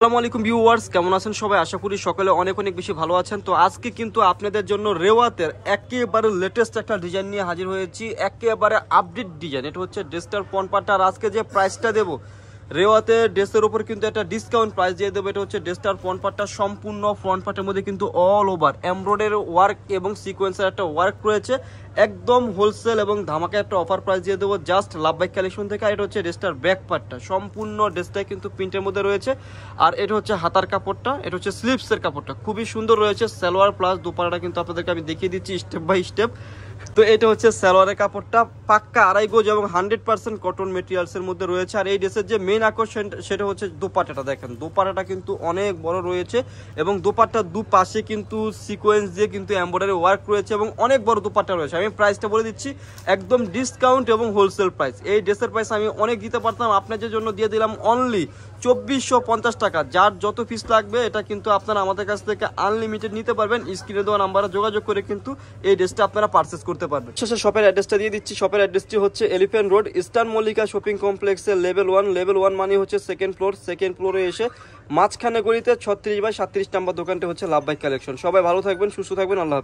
আসসালামু আলাইকুম ভিউয়ার্স কেমন আছেন সবাই আশা করি সকালে অনেক অনেক বেশি ভালো আছেন তো আজকে কিন্তু আপনাদের জন্য রেওয়াতের একেবারে লেটেস্ট একটা ডিজাইন নিয়ে হাজির হয়েছি একেবারে আপডেট ডিজাইন এটা হচ্ছে ড্রেসটার পনপাটার আর আজকে যে প্রাইসটা দেবো রেওয়াতে ড্রেসের ওপর কিন্তু একটা ডিসকাউন্ট প্রাইস দিয়ে দেবো এটা হচ্ছে ড্রেসটার ফ্রন্ট পার্টটা সম্পূর্ণ ফ্রন্ট পার্টের মধ্যে কিন্তু অল ওভার এমব্রয়ডারি ওয়ার্ক এবং সিকোয়েন্সের একটা ওয়ার্ক রয়েছে একদম হোলসেল এবং ধামাকা একটা অফার প্রাইস দিয়ে দেবো জাস্ট লাভ বাইক কালেকশন থেকে আর এটা হচ্ছে ড্রেসটার ব্যাক পার্টটা সম্পূর্ণ ড্রেসটাই কিন্তু প্রিন্টের মধ্যে রয়েছে আর এটা হচ্ছে হাতার কাপড়টা এটা হচ্ছে স্লিপসের কাপড়টা খুবই সুন্দর রয়েছে সালোয়ার প্লাস দুপাড়াটা কিন্তু আপনাদেরকে আমি দেখিয়ে দিচ্ছি স্টেপ বাই স্টেপ তো এটা হচ্ছে সালোয়ারের কাপড়টা পাক্কা আড়াই গোজ এবং হান্ড্রেড পার্সেন্ট কটন মেটেরিয়ালসের মধ্যে রয়েছে আর এই ড্রেসের যে মেন আকর্ষণ সেটা হচ্ছে দোপাটাটা দেখেন দোপাটাটা কিন্তু অনেক বড় রয়েছে এবং দোপাটার দুপাশে কিন্তু সিকোয়েন্স দিয়ে কিন্তু এম্ব্রয়ডারি ওয়ার্ক রয়েছে এবং অনেক বড় দোপাটা রয়েছে আমি প্রাইসটা বলে দিচ্ছি একদম ডিসকাউন্ট এবং হোলসেল প্রাইস এই ড্রেসের প্রাইস আমি অনেক দিতে পারতাম আপনাদের জন্য দিয়ে দিলাম অনলি চব্বিশশো পঞ্চাশ টাকা যার যত ফিস লাগবে এটা কিন্তু আপনারা আমাদের কাছ থেকে আনলিমিটেড নিতে পারবেন স্ক্রিনে দেওয়া নাম্বারে যোগাযোগ করে কিন্তু এই ড্রেসটা আপনারা পারচেস করতে পারবে শেষে শপের অ্যাড্রেসটা দিয়ে দিচ্ছি শপের অ্যাড্রেসটি হচ্ছে elephant road eastern Mallika shopping কমপ্লেক্সের লেভেল ওয়ান লেভেল ওয়ান মানে হচ্ছে সেকেন্ড ফ্লোর সেকেন্ড ফ্লোরে এসে মাঝখানে গলিতে ছত্রিশ বাই সাতত্রিশ নাম্বার দোকানটি হচ্ছে লাভবাইক কালেকশন সবাই ভালো থাকবেন সুস্থ থাকবেন আল্লাহ